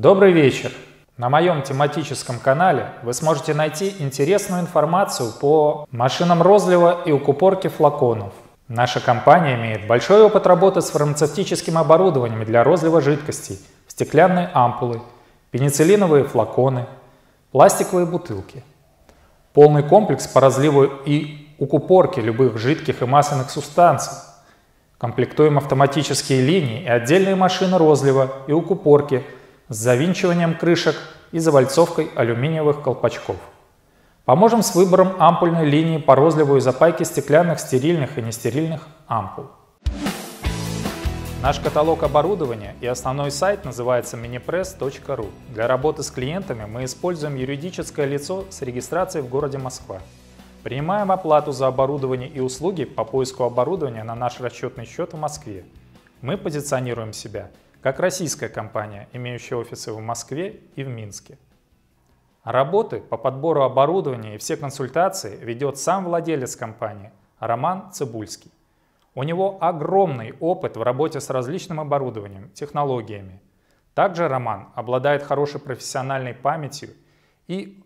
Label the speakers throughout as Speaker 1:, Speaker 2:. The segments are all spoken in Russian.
Speaker 1: Добрый вечер! На моем тематическом канале вы сможете найти интересную информацию по машинам розлива и укупорке флаконов. Наша компания имеет большой опыт работы с фармацевтическим оборудованием для розлива жидкостей, стеклянные ампулы, пенициллиновые флаконы, пластиковые бутылки. Полный комплекс по разливу и укупорке любых жидких и масляных субстанций. Комплектуем автоматические линии и отдельные машины розлива и укупорки – с завинчиванием крышек и завальцовкой алюминиевых колпачков. Поможем с выбором ампульной линии по розливу и запайке стеклянных, стерильных и нестерильных ампул. Наш каталог оборудования и основной сайт называется minipress.ru. Для работы с клиентами мы используем юридическое лицо с регистрацией в городе Москва. Принимаем оплату за оборудование и услуги по поиску оборудования на наш расчетный счет в Москве. Мы позиционируем себя – как российская компания, имеющая офисы в Москве и в Минске. Работы по подбору оборудования и все консультации ведет сам владелец компании Роман Цибульский. У него огромный опыт в работе с различным оборудованием, технологиями. Также Роман обладает хорошей профессиональной памятью и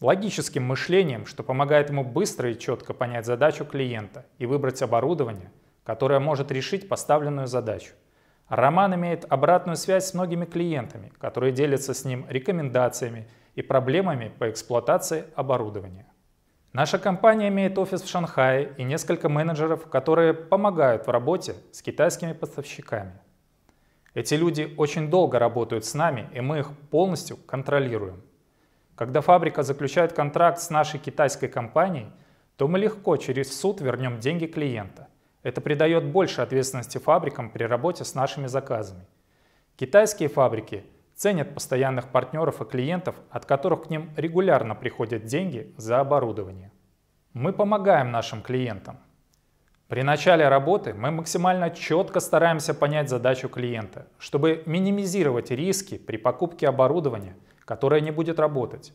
Speaker 1: логическим мышлением, что помогает ему быстро и четко понять задачу клиента и выбрать оборудование, которое может решить поставленную задачу – Роман имеет обратную связь с многими клиентами, которые делятся с ним рекомендациями и проблемами по эксплуатации оборудования. Наша компания имеет офис в Шанхае и несколько менеджеров, которые помогают в работе с китайскими поставщиками. Эти люди очень долго работают с нами, и мы их полностью контролируем. Когда фабрика заключает контракт с нашей китайской компанией, то мы легко через суд вернем деньги клиента – это придает больше ответственности фабрикам при работе с нашими заказами. Китайские фабрики ценят постоянных партнеров и клиентов, от которых к ним регулярно приходят деньги за оборудование. Мы помогаем нашим клиентам. При начале работы мы максимально четко стараемся понять задачу клиента, чтобы минимизировать риски при покупке оборудования, которое не будет работать.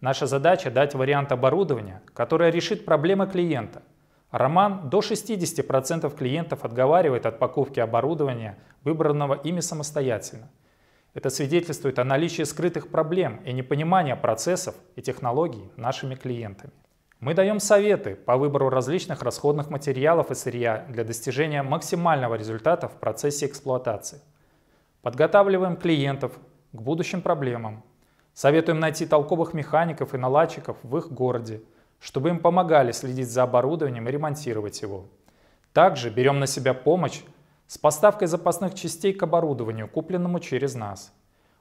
Speaker 1: Наша задача дать вариант оборудования, которое решит проблемы клиента – Роман до 60% клиентов отговаривает от покупки оборудования, выбранного ими самостоятельно. Это свидетельствует о наличии скрытых проблем и непонимания процессов и технологий нашими клиентами. Мы даем советы по выбору различных расходных материалов и сырья для достижения максимального результата в процессе эксплуатации. Подготавливаем клиентов к будущим проблемам. Советуем найти толковых механиков и наладчиков в их городе – чтобы им помогали следить за оборудованием и ремонтировать его. Также берем на себя помощь с поставкой запасных частей к оборудованию, купленному через нас.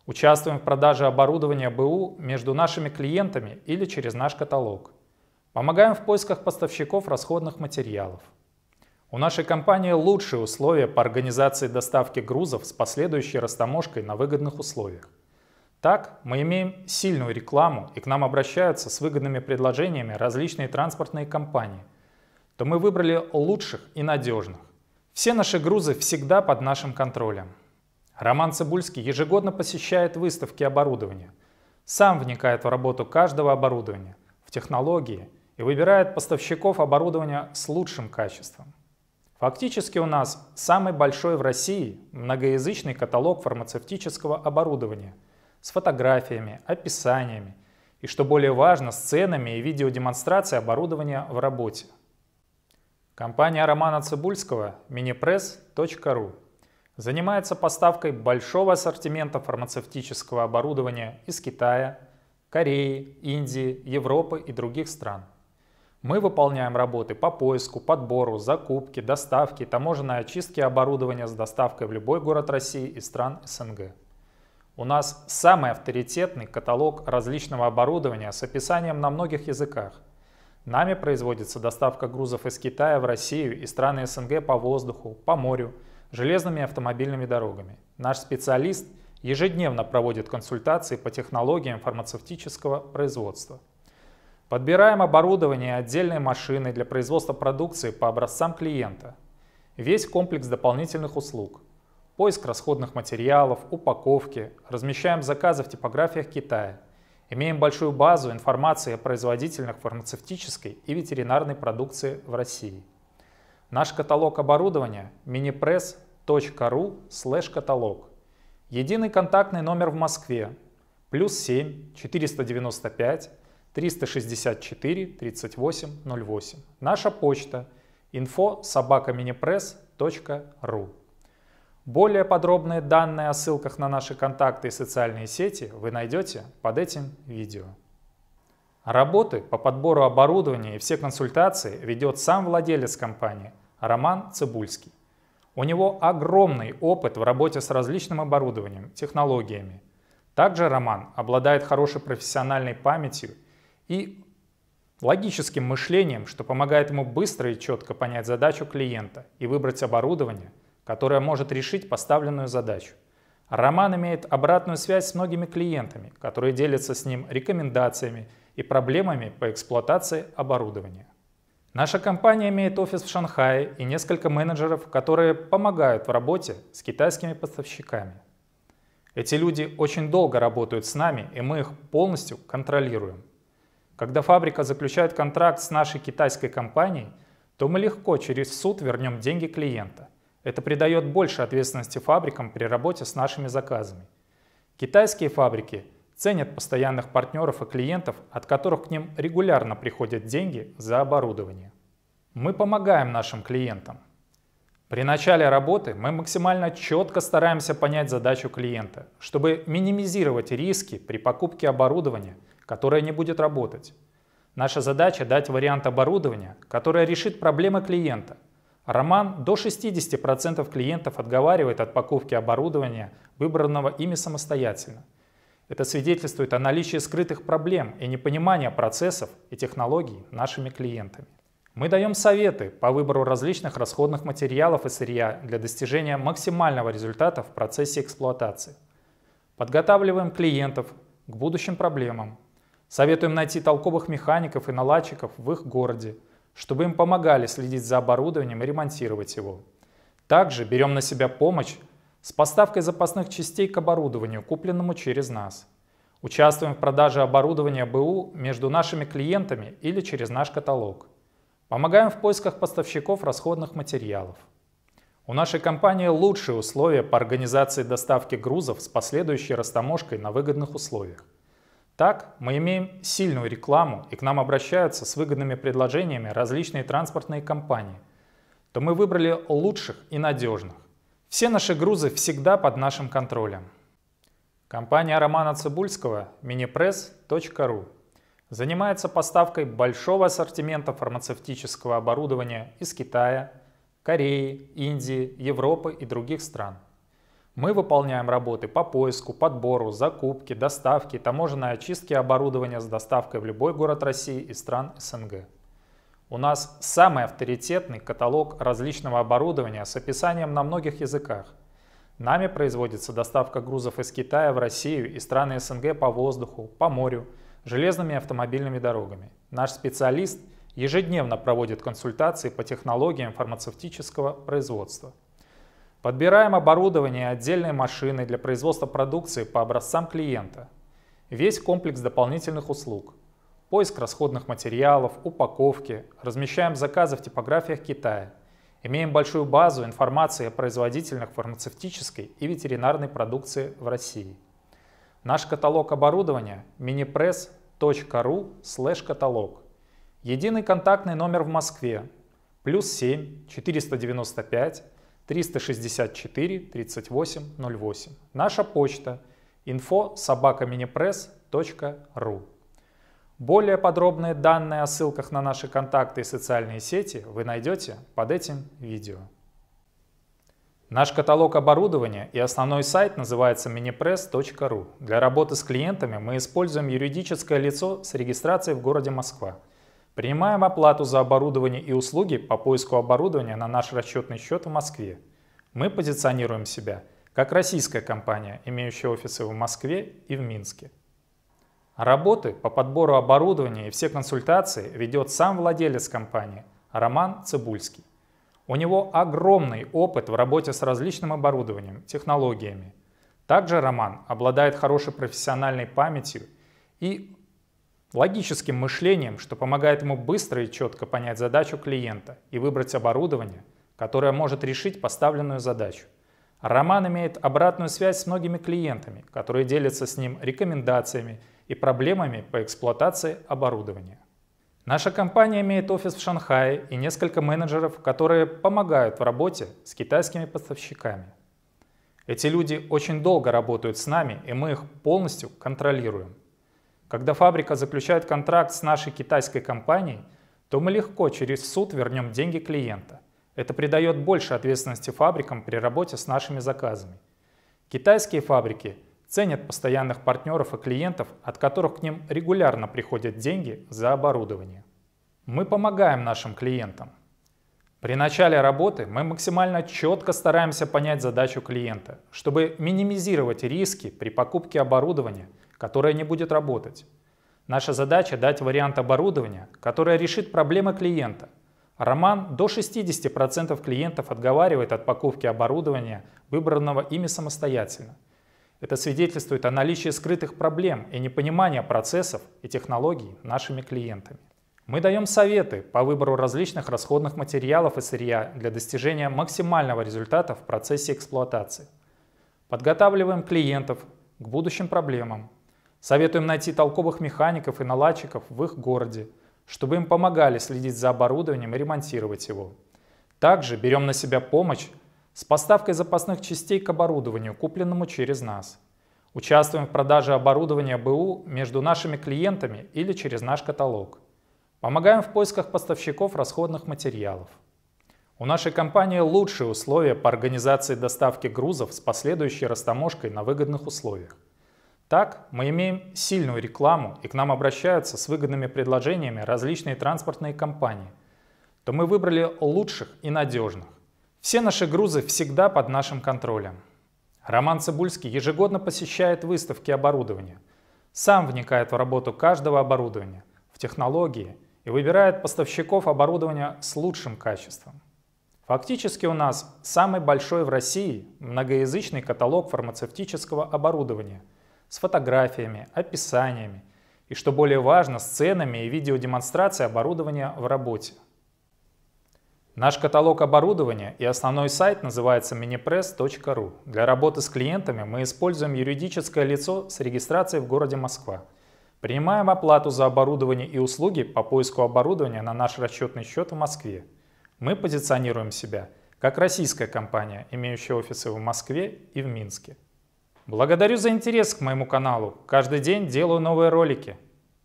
Speaker 1: Участвуем в продаже оборудования БУ между нашими клиентами или через наш каталог. Помогаем в поисках поставщиков расходных материалов. У нашей компании лучшие условия по организации доставки грузов с последующей растаможкой на выгодных условиях. Так мы имеем сильную рекламу и к нам обращаются с выгодными предложениями различные транспортные компании, то мы выбрали лучших и надежных. Все наши грузы всегда под нашим контролем. Роман Цибульский ежегодно посещает выставки оборудования, сам вникает в работу каждого оборудования, в технологии и выбирает поставщиков оборудования с лучшим качеством. Фактически у нас самый большой в России многоязычный каталог фармацевтического оборудования – с фотографиями, описаниями и, что более важно, сценами и видеодемонстрацией оборудования в работе. Компания Романа Цибульского minipress.ru занимается поставкой большого ассортимента фармацевтического оборудования из Китая, Кореи, Индии, Европы и других стран. Мы выполняем работы по поиску, подбору, закупке, доставке, таможенной очистке оборудования с доставкой в любой город России и стран СНГ. У нас самый авторитетный каталог различного оборудования с описанием на многих языках. Нами производится доставка грузов из Китая в Россию и страны СНГ по воздуху, по морю, железными и автомобильными дорогами. Наш специалист ежедневно проводит консультации по технологиям фармацевтического производства. Подбираем оборудование и отдельные машины для производства продукции по образцам клиента. Весь комплекс дополнительных услуг – Поиск расходных материалов, упаковки, размещаем заказы в типографиях Китая. Имеем большую базу информации о производителях фармацевтической и ветеринарной продукции в России. Наш каталог оборудования minipress.ru slash каталог. Единый контактный номер в Москве плюс 7 495 364 3808. Наша почта info собакаминипресс.ру более подробные данные о ссылках на наши контакты и социальные сети вы найдете под этим видео. Работы по подбору оборудования и все консультации ведет сам владелец компании Роман Цибульский. У него огромный опыт в работе с различным оборудованием, технологиями. Также Роман обладает хорошей профессиональной памятью и логическим мышлением, что помогает ему быстро и четко понять задачу клиента и выбрать оборудование – которая может решить поставленную задачу. Роман имеет обратную связь с многими клиентами, которые делятся с ним рекомендациями и проблемами по эксплуатации оборудования. Наша компания имеет офис в Шанхае и несколько менеджеров, которые помогают в работе с китайскими поставщиками. Эти люди очень долго работают с нами, и мы их полностью контролируем. Когда фабрика заключает контракт с нашей китайской компанией, то мы легко через суд вернем деньги клиента. Это придает больше ответственности фабрикам при работе с нашими заказами. Китайские фабрики ценят постоянных партнеров и клиентов, от которых к ним регулярно приходят деньги за оборудование. Мы помогаем нашим клиентам. При начале работы мы максимально четко стараемся понять задачу клиента, чтобы минимизировать риски при покупке оборудования, которое не будет работать. Наша задача дать вариант оборудования, которое решит проблемы клиента – Роман до 60% клиентов отговаривает от покупки оборудования, выбранного ими самостоятельно. Это свидетельствует о наличии скрытых проблем и непонимания процессов и технологий нашими клиентами. Мы даем советы по выбору различных расходных материалов и сырья для достижения максимального результата в процессе эксплуатации. Подготавливаем клиентов к будущим проблемам. Советуем найти толковых механиков и наладчиков в их городе – чтобы им помогали следить за оборудованием и ремонтировать его. Также берем на себя помощь с поставкой запасных частей к оборудованию, купленному через нас. Участвуем в продаже оборудования БУ между нашими клиентами или через наш каталог. Помогаем в поисках поставщиков расходных материалов. У нашей компании лучшие условия по организации доставки грузов с последующей растаможкой на выгодных условиях – так мы имеем сильную рекламу и к нам обращаются с выгодными предложениями различные транспортные компании, то мы выбрали лучших и надежных. Все наши грузы всегда под нашим контролем. Компания Романа Цибульского minipress.ru занимается поставкой большого ассортимента фармацевтического оборудования из Китая, Кореи, Индии, Европы и других стран – мы выполняем работы по поиску, подбору, закупке, доставке, таможенной очистке оборудования с доставкой в любой город России и стран СНГ. У нас самый авторитетный каталог различного оборудования с описанием на многих языках. Нами производится доставка грузов из Китая в Россию и страны СНГ по воздуху, по морю, железными и автомобильными дорогами. Наш специалист ежедневно проводит консультации по технологиям фармацевтического производства – Подбираем оборудование и отдельные машины для производства продукции по образцам клиента. Весь комплекс дополнительных услуг. Поиск расходных материалов, упаковки, размещаем заказы в типографиях Китая. Имеем большую базу информации о производительных фармацевтической и ветеринарной продукции в России. Наш каталог оборудования minipress.ru slash каталог. Единый контактный номер в Москве плюс 7 495 364 38 08. Наша почта info собакаминипресс.ру. Более подробные данные о ссылках на наши контакты и социальные сети вы найдете под этим видео. Наш каталог оборудования и основной сайт называется minipress.ru. Для работы с клиентами мы используем юридическое лицо с регистрацией в городе Москва – Принимаем оплату за оборудование и услуги по поиску оборудования на наш расчетный счет в Москве. Мы позиционируем себя как российская компания, имеющая офисы в Москве и в Минске. Работы по подбору оборудования и все консультации ведет сам владелец компании Роман Цибульский. У него огромный опыт в работе с различным оборудованием, технологиями. Также Роман обладает хорошей профессиональной памятью и логическим мышлением, что помогает ему быстро и четко понять задачу клиента и выбрать оборудование, которое может решить поставленную задачу. Роман имеет обратную связь с многими клиентами, которые делятся с ним рекомендациями и проблемами по эксплуатации оборудования. Наша компания имеет офис в Шанхае и несколько менеджеров, которые помогают в работе с китайскими поставщиками. Эти люди очень долго работают с нами, и мы их полностью контролируем. Когда фабрика заключает контракт с нашей китайской компанией, то мы легко через суд вернем деньги клиента. Это придает больше ответственности фабрикам при работе с нашими заказами. Китайские фабрики ценят постоянных партнеров и клиентов, от которых к ним регулярно приходят деньги за оборудование. Мы помогаем нашим клиентам. При начале работы мы максимально четко стараемся понять задачу клиента, чтобы минимизировать риски при покупке оборудования которая не будет работать. Наша задача дать вариант оборудования, которое решит проблемы клиента. Роман до 60% клиентов отговаривает от покупки оборудования, выбранного ими самостоятельно. Это свидетельствует о наличии скрытых проблем и непонимания процессов и технологий нашими клиентами. Мы даем советы по выбору различных расходных материалов и сырья для достижения максимального результата в процессе эксплуатации. Подготавливаем клиентов к будущим проблемам, Советуем найти толковых механиков и наладчиков в их городе, чтобы им помогали следить за оборудованием и ремонтировать его. Также берем на себя помощь с поставкой запасных частей к оборудованию, купленному через нас. Участвуем в продаже оборудования БУ между нашими клиентами или через наш каталог. Помогаем в поисках поставщиков расходных материалов. У нашей компании лучшие условия по организации доставки грузов с последующей растаможкой на выгодных условиях – так мы имеем сильную рекламу и к нам обращаются с выгодными предложениями различные транспортные компании, то мы выбрали лучших и надежных. Все наши грузы всегда под нашим контролем. Роман Цибульский ежегодно посещает выставки оборудования, сам вникает в работу каждого оборудования, в технологии и выбирает поставщиков оборудования с лучшим качеством. Фактически у нас самый большой в России многоязычный каталог фармацевтического оборудования – с фотографиями, описаниями и, что более важно, сценами и видеодемонстрацией оборудования в работе. Наш каталог оборудования и основной сайт называется minipress.ru. Для работы с клиентами мы используем юридическое лицо с регистрацией в городе Москва. Принимаем оплату за оборудование и услуги по поиску оборудования на наш расчетный счет в Москве. Мы позиционируем себя как российская компания, имеющая офисы в Москве и в Минске. Благодарю за интерес к моему каналу. Каждый день делаю новые ролики.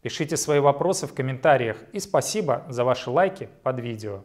Speaker 1: Пишите свои вопросы в комментариях и спасибо за ваши лайки под видео.